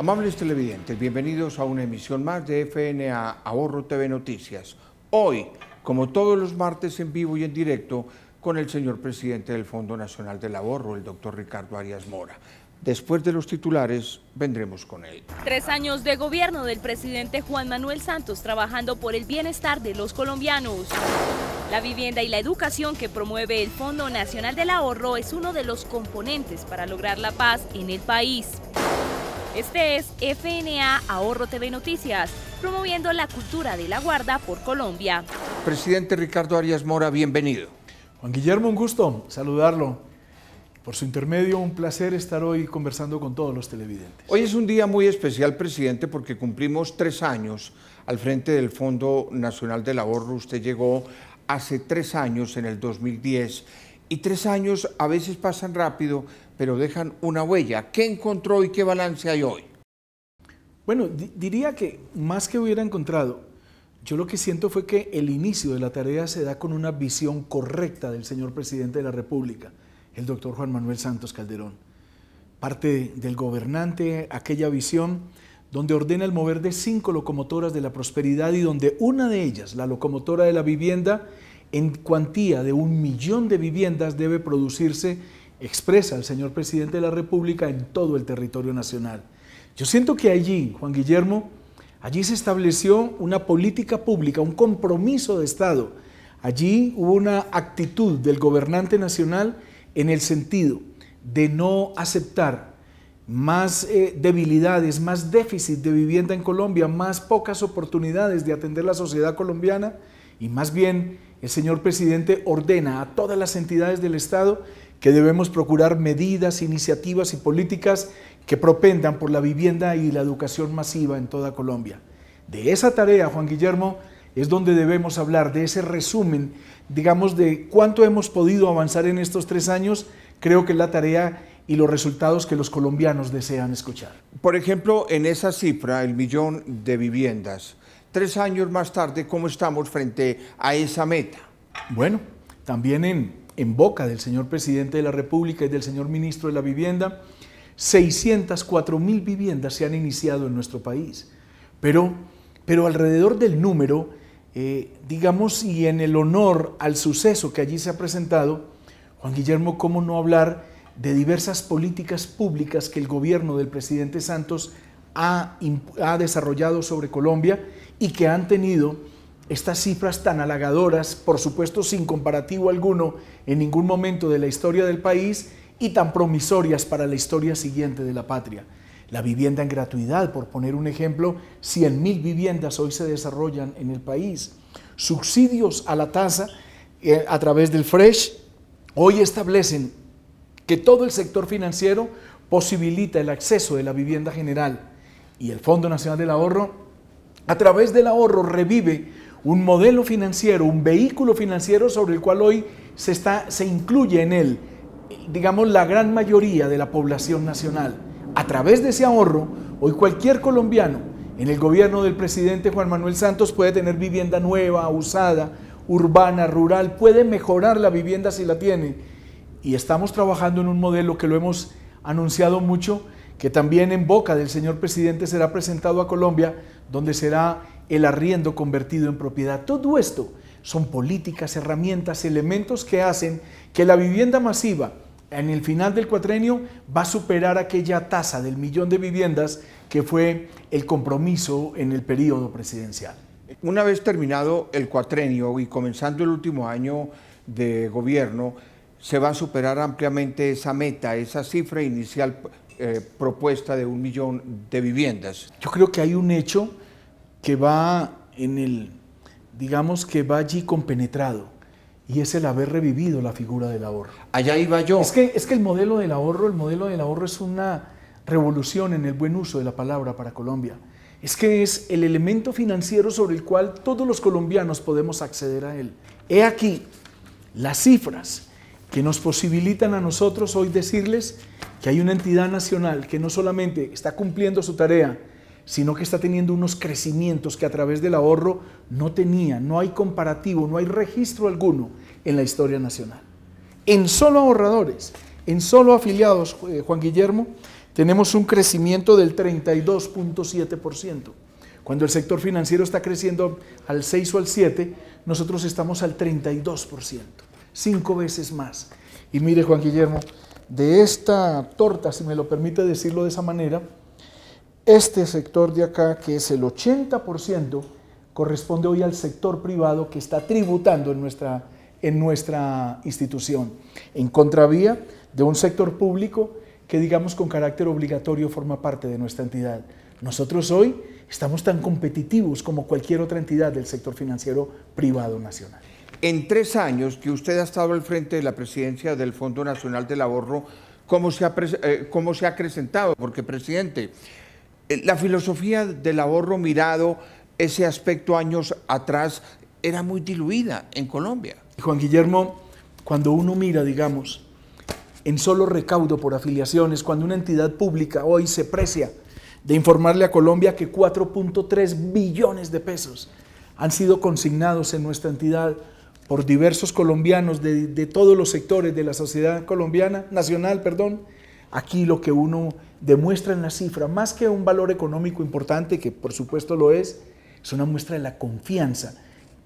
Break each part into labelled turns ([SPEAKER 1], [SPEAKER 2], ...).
[SPEAKER 1] Amables televidentes, bienvenidos a una emisión más de FNA Ahorro TV Noticias. Hoy, como todos los martes en vivo y en directo, con el señor presidente del Fondo Nacional del Ahorro, el doctor Ricardo Arias Mora. Después de los titulares, vendremos con él.
[SPEAKER 2] Tres años de gobierno del presidente Juan Manuel Santos trabajando por el bienestar de los colombianos. La vivienda y la educación que promueve el Fondo Nacional del Ahorro es uno de los componentes para lograr la paz en el país. Este es FNA Ahorro TV Noticias, promoviendo la cultura de la guarda por Colombia. Presidente Ricardo Arias Mora, bienvenido. Juan Guillermo, un gusto saludarlo. Por su intermedio, un placer estar hoy conversando con todos los televidentes.
[SPEAKER 1] Hoy es un día muy especial, presidente, porque cumplimos tres años al frente del Fondo Nacional del Ahorro. Usted llegó hace tres años, en el 2010, y tres años a veces pasan rápido, pero dejan una huella. ¿Qué encontró
[SPEAKER 2] y qué balance hay hoy? Bueno, diría que más que hubiera encontrado, yo lo que siento fue que el inicio de la tarea se da con una visión correcta del señor presidente de la República, el doctor Juan Manuel Santos Calderón. Parte del gobernante, aquella visión donde ordena el mover de cinco locomotoras de la prosperidad y donde una de ellas, la locomotora de la vivienda, en cuantía de un millón de viviendas debe producirse, expresa el señor presidente de la República, en todo el territorio nacional. Yo siento que allí, Juan Guillermo, allí se estableció una política pública, un compromiso de Estado. Allí hubo una actitud del gobernante nacional en el sentido de no aceptar más eh, debilidades, más déficit de vivienda en Colombia, más pocas oportunidades de atender la sociedad colombiana y más bien el señor presidente ordena a todas las entidades del Estado que debemos procurar medidas, iniciativas y políticas que propendan por la vivienda y la educación masiva en toda Colombia. De esa tarea, Juan Guillermo, es donde debemos hablar, de ese resumen, digamos, de cuánto hemos podido avanzar en estos tres años, creo que es la tarea y los resultados que los colombianos desean escuchar.
[SPEAKER 1] Por ejemplo, en esa cifra, el millón de viviendas, tres años
[SPEAKER 2] más tarde, ¿cómo estamos frente a esa meta? Bueno, también en, boca del señor presidente de la República y del señor ministro de la Vivienda, 604 mil viviendas se han iniciado en nuestro país. Pero, pero alrededor del número, eh, digamos, y en el honor al suceso que allí se ha presentado, Juan Guillermo, ¿cómo no hablar de diversas políticas públicas que el gobierno del presidente Santos ha, ha desarrollado sobre Colombia y que han tenido estas cifras tan halagadoras, por supuesto sin comparativo alguno en ningún momento de la historia del país y tan promisorias para la historia siguiente de la patria. La vivienda en gratuidad, por poner un ejemplo, 100.000 viviendas hoy se desarrollan en el país. Subsidios a la tasa eh, a través del FRESH hoy establecen que todo el sector financiero posibilita el acceso de la vivienda general y el Fondo Nacional del Ahorro a través del ahorro revive un modelo financiero, un vehículo financiero sobre el cual hoy se, está, se incluye en él, digamos, la gran mayoría de la población nacional. A través de ese ahorro, hoy cualquier colombiano en el gobierno del presidente Juan Manuel Santos puede tener vivienda nueva, usada, urbana, rural, puede mejorar la vivienda si la tiene. Y estamos trabajando en un modelo que lo hemos anunciado mucho, que también en boca del señor presidente será presentado a Colombia donde será el arriendo convertido en propiedad. Todo esto son políticas, herramientas, elementos que hacen que la vivienda masiva en el final del cuatrenio va a superar aquella tasa del millón de viviendas que fue el compromiso en el periodo presidencial.
[SPEAKER 1] Una vez terminado el cuatrenio y comenzando el último año de gobierno, se va a superar ampliamente esa meta, esa cifra inicial eh, propuesta
[SPEAKER 2] de un millón de viviendas. Yo creo que hay un hecho que va en el, digamos que va allí compenetrado, y es el haber revivido la figura del ahorro. Allá iba yo. Es que, es que el modelo del ahorro, el modelo del ahorro es una revolución en el buen uso de la palabra para Colombia. Es que es el elemento financiero sobre el cual todos los colombianos podemos acceder a él. He aquí las cifras que nos posibilitan a nosotros hoy decirles que hay una entidad nacional que no solamente está cumpliendo su tarea, sino que está teniendo unos crecimientos que a través del ahorro no tenía, no hay comparativo, no hay registro alguno en la historia nacional. En solo ahorradores, en solo afiliados, eh, Juan Guillermo, tenemos un crecimiento del 32.7%. Cuando el sector financiero está creciendo al 6 o al 7, nosotros estamos al 32%, cinco veces más. Y mire, Juan Guillermo, de esta torta, si me lo permite decirlo de esa manera, este sector de acá, que es el 80%, corresponde hoy al sector privado que está tributando en nuestra, en nuestra institución, en contravía de un sector público que digamos con carácter obligatorio forma parte de nuestra entidad. Nosotros hoy estamos tan competitivos como cualquier otra entidad del sector financiero privado nacional.
[SPEAKER 1] En tres años que usted ha estado al frente de la presidencia del Fondo Nacional del Ahorro, ¿cómo se eh, cómo se ha acrecentado? Porque, presidente, eh, la filosofía del ahorro mirado ese aspecto años
[SPEAKER 2] atrás era muy diluida en Colombia. Juan Guillermo, cuando uno mira, digamos, en solo recaudo por afiliaciones, cuando una entidad pública hoy se precia de informarle a Colombia que 4.3 billones de pesos han sido consignados en nuestra entidad por diversos colombianos de, todos los sectores de la sociedad colombiana, nacional, perdón, Aquí lo que uno demuestra en la cifra, más que un valor económico importante, que por supuesto lo es, es una muestra de la confianza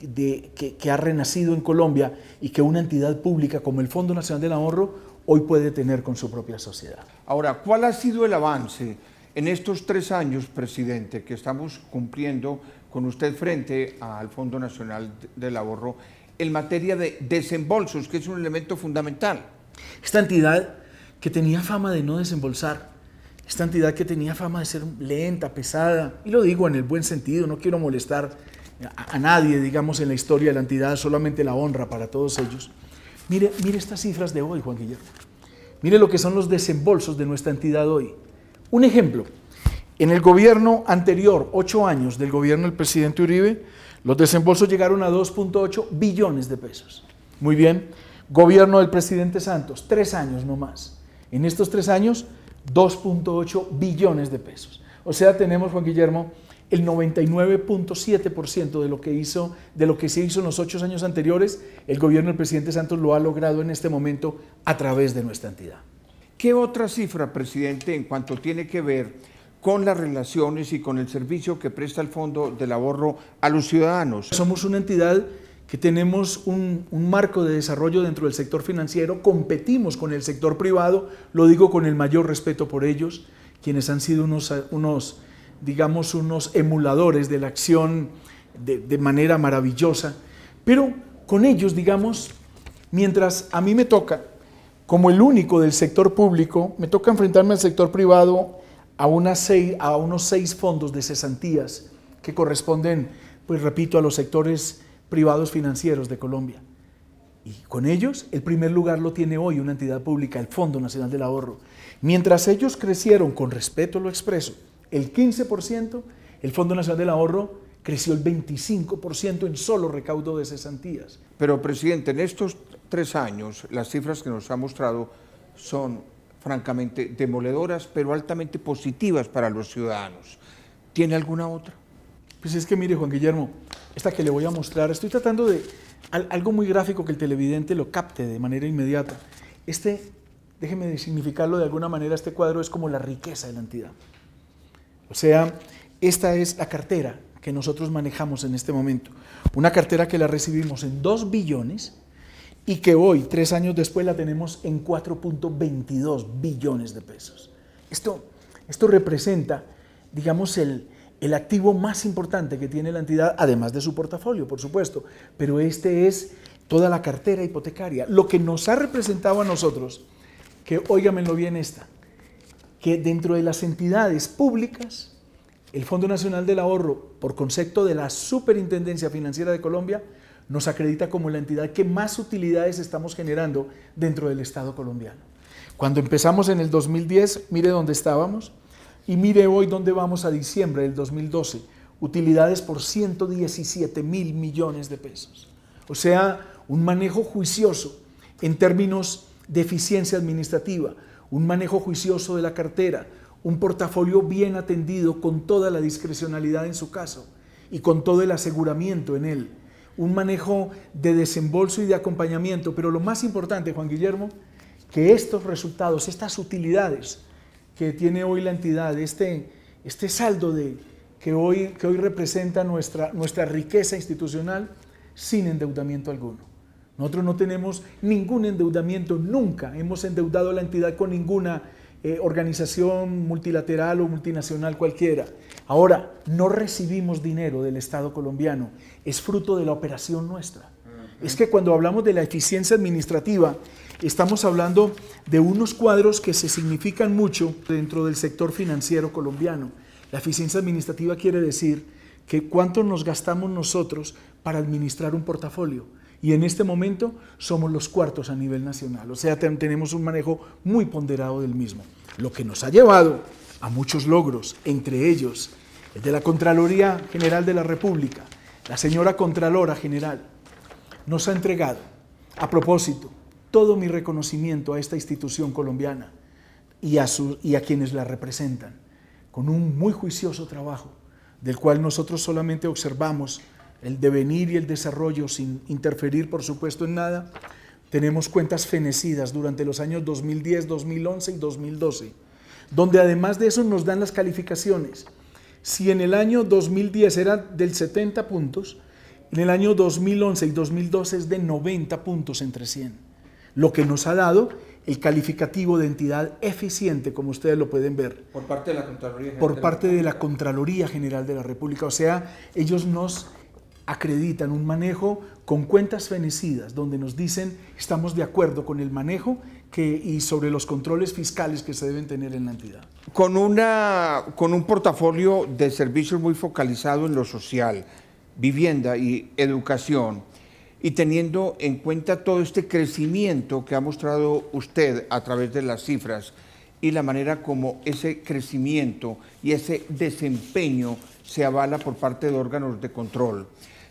[SPEAKER 2] de, que, que, ha renacido en Colombia y que una entidad pública como el Fondo Nacional del Ahorro hoy puede tener con su propia sociedad. Ahora, ¿cuál ha sido el avance
[SPEAKER 1] en estos tres años, presidente, que estamos cumpliendo con usted frente al Fondo Nacional del Ahorro en materia de desembolsos, que es un elemento
[SPEAKER 2] fundamental? Esta entidad que tenía fama de no desembolsar. Esta entidad que tenía fama de ser lenta, pesada, y lo digo en el buen sentido, no quiero molestar a, nadie, digamos, en la historia de la entidad, solamente la honra para todos ellos. Mire, mire estas cifras de hoy, Juan Guillermo. Mire lo que son los desembolsos de nuestra entidad hoy. Un ejemplo, en el gobierno anterior, ocho años del gobierno del presidente Uribe, los desembolsos llegaron a 2.8 billones de pesos. Muy bien. Gobierno del presidente Santos, tres años no más. En estos tres años, 2.8 billones de pesos. O sea, tenemos, Juan Guillermo, el 99.7% de lo que hizo, de lo que se hizo en los ocho años anteriores, el gobierno del presidente Santos lo ha logrado en este momento a través de nuestra entidad.
[SPEAKER 1] ¿Qué otra cifra, presidente, en cuanto tiene que ver con las relaciones y con el servicio que presta el Fondo del Ahorro a los
[SPEAKER 2] ciudadanos? Somos una entidad que tenemos un, marco de desarrollo dentro del sector financiero, competimos con el sector privado, lo digo con el mayor respeto por ellos, quienes han sido unos, unos digamos, unos emuladores de la acción de, manera maravillosa, pero con ellos, digamos, mientras a mí me toca, como el único del sector público, me toca enfrentarme al sector privado a, a unos seis fondos de cesantías que corresponden, pues repito, a los sectores privados financieros de Colombia. Y con ellos, el primer lugar lo tiene hoy una entidad pública, el Fondo Nacional del Ahorro. Mientras ellos crecieron, con respeto lo expreso, el 15%, el Fondo Nacional del Ahorro creció el 25% en solo recaudo de cesantías.
[SPEAKER 1] Pero, presidente, en estos tres años, las cifras que nos ha mostrado son francamente demoledoras, pero altamente
[SPEAKER 2] positivas para los ciudadanos. ¿Tiene alguna otra? Pues es que mire, Juan Guillermo, esta que le voy a mostrar, estoy tratando de algo muy gráfico que el televidente lo capte de manera inmediata. Este, déjeme significarlo de alguna manera, este cuadro es como la riqueza de la entidad. O sea, esta es la cartera que nosotros manejamos en este momento. Una cartera que la recibimos en 2 billones y que hoy, tres años después, la tenemos en 4.22 billones de pesos. Esto, esto representa, digamos, el, el activo más importante que tiene la entidad, además de su portafolio, por supuesto, pero este es toda la cartera hipotecaria, lo que nos ha representado a nosotros, que óigamelo bien esta, que dentro de las entidades públicas, el Fondo Nacional del Ahorro, por concepto de la Superintendencia Financiera de Colombia, nos acredita como la entidad que más utilidades estamos generando dentro del Estado colombiano. Cuando empezamos en el 2010, mire dónde estábamos, y mire hoy dónde vamos a diciembre del 2012. Utilidades por 117 mil millones de pesos. O sea, un manejo juicioso en términos de eficiencia administrativa, un manejo juicioso de la cartera, un portafolio bien atendido con toda la discrecionalidad en su caso y con todo el aseguramiento en él, un manejo de desembolso y de acompañamiento, pero lo más importante, Juan Guillermo, que estos resultados, estas utilidades, que tiene hoy la entidad, este, este saldo de, que, hoy, que hoy representa nuestra, nuestra riqueza institucional sin endeudamiento alguno. Nosotros no tenemos ningún endeudamiento, nunca hemos endeudado la entidad con ninguna eh, organización multilateral o multinacional cualquiera. Ahora, no recibimos dinero del Estado colombiano, es fruto de la operación nuestra. Es que cuando hablamos de la eficiencia administrativa, Estamos hablando de unos cuadros que se significan mucho dentro del sector financiero colombiano. La eficiencia administrativa quiere decir que cuánto nos gastamos nosotros para administrar un portafolio. Y en este momento somos los cuartos a nivel nacional, o sea, tenemos un manejo muy ponderado del mismo, lo que nos ha llevado a muchos logros, entre ellos el de la Contraloría General de la República, la señora Contralora General, nos ha entregado, a propósito, todo mi reconocimiento a esta institución colombiana y a, quienes la representan, con un muy juicioso trabajo, del cual nosotros solamente observamos el devenir y el desarrollo sin interferir, por supuesto, en nada. Tenemos cuentas fenecidas durante los años 2010, 2011 y 2012, donde además de eso nos dan las calificaciones. Si en el año 2010 era del 70 puntos, en el año 2011 y 2012 es de 90 puntos entre 100 lo que nos ha dado el calificativo de entidad eficiente, como ustedes lo pueden ver. Por
[SPEAKER 1] parte de la Contraloría General. Por parte de
[SPEAKER 2] la Contraloría General de la República. O sea, ellos nos acreditan un manejo con cuentas fenecidas, donde nos dicen estamos de acuerdo con el manejo que, y sobre los controles fiscales que se deben tener en la entidad. Con, una,
[SPEAKER 1] con un portafolio de servicios muy focalizado en lo social, vivienda y educación, y teniendo en cuenta todo este crecimiento que ha mostrado usted a través de las cifras y la manera como ese crecimiento y ese desempeño se avala por parte de órganos de control.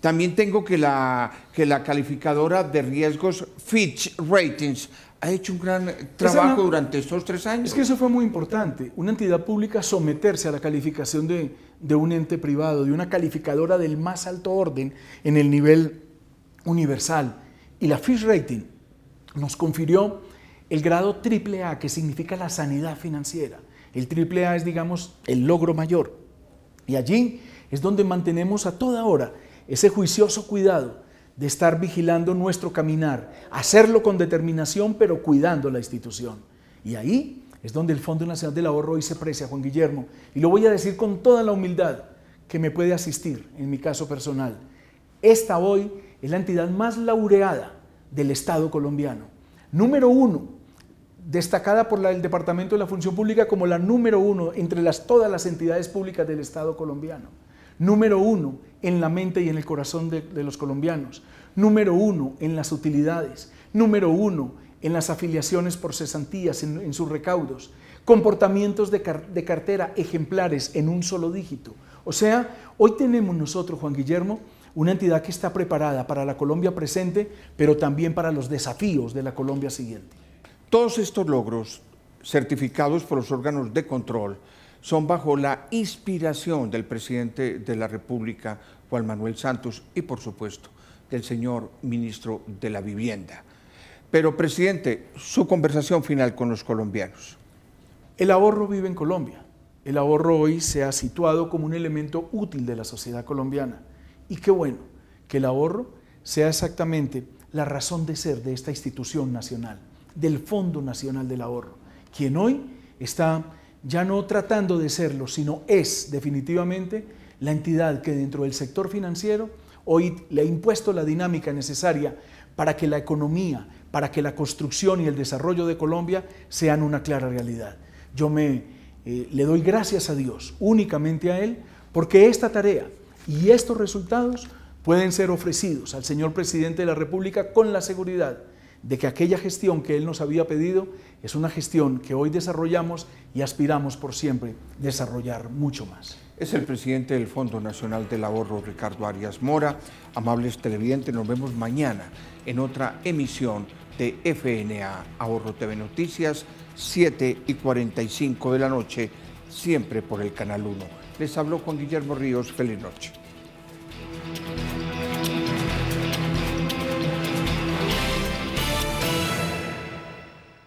[SPEAKER 1] También tengo que la, que la calificadora de riesgos Fitch Ratings ha hecho un gran trabajo durante estos tres años.
[SPEAKER 2] Es que eso fue muy importante. Una entidad pública someterse a la calificación de, de un ente privado, de una calificadora del más alto orden en el nivel universal y la Fish Rating nos confirió el grado triple A que significa la sanidad financiera. El triple A es, digamos, el logro mayor. Y allí es donde mantenemos a toda hora ese juicioso cuidado de estar vigilando nuestro caminar, hacerlo con determinación, pero cuidando la institución. Y ahí es donde el Fondo Nacional del Ahorro hoy se precia, Juan Guillermo. Y lo voy a decir con toda la humildad que me puede asistir en mi caso personal. Esta hoy es la entidad más laureada del Estado colombiano. Número uno, destacada por la, el Departamento de la Función Pública como la número uno entre las, todas las entidades públicas del Estado colombiano. Número uno en la mente y en el corazón de, los colombianos. Número uno en las utilidades. Número uno en las afiliaciones por cesantías, en, sus recaudos. Comportamientos de cartera ejemplares en un solo dígito. O sea, hoy tenemos nosotros, Juan Guillermo, una entidad que está preparada para la Colombia presente, pero también para los desafíos de la Colombia siguiente. Todos estos logros, certificados por los órganos de control,
[SPEAKER 1] son bajo la inspiración del presidente de la República, Juan Manuel Santos, y por supuesto del señor ministro de la Vivienda. Pero, presidente,
[SPEAKER 2] su conversación final con los
[SPEAKER 1] colombianos.
[SPEAKER 2] El ahorro vive en Colombia. El ahorro hoy se ha situado como un elemento útil de la sociedad colombiana. Y qué bueno que el ahorro sea exactamente la razón de ser de esta institución nacional, del Fondo Nacional del Ahorro, quien hoy está ya no tratando de serlo, sino es definitivamente la entidad que dentro del sector financiero hoy le ha impuesto la dinámica necesaria para que la economía, para que la construcción y el desarrollo de Colombia sean una clara realidad. Yo me, eh, le doy gracias a Dios, únicamente a Él, porque esta tarea y estos resultados pueden ser ofrecidos al señor presidente de la República con la seguridad de que aquella gestión que él nos había pedido es una gestión que hoy desarrollamos y aspiramos por siempre desarrollar mucho más.
[SPEAKER 1] Es el presidente del Fondo Nacional del Ahorro, Ricardo Arias Mora. Amables televidentes, nos vemos mañana en otra emisión de FNA Ahorro TV Noticias, 7 y 45 de la noche, siempre por el Canal 1. Les habló con Guillermo Ríos. Feliz noche.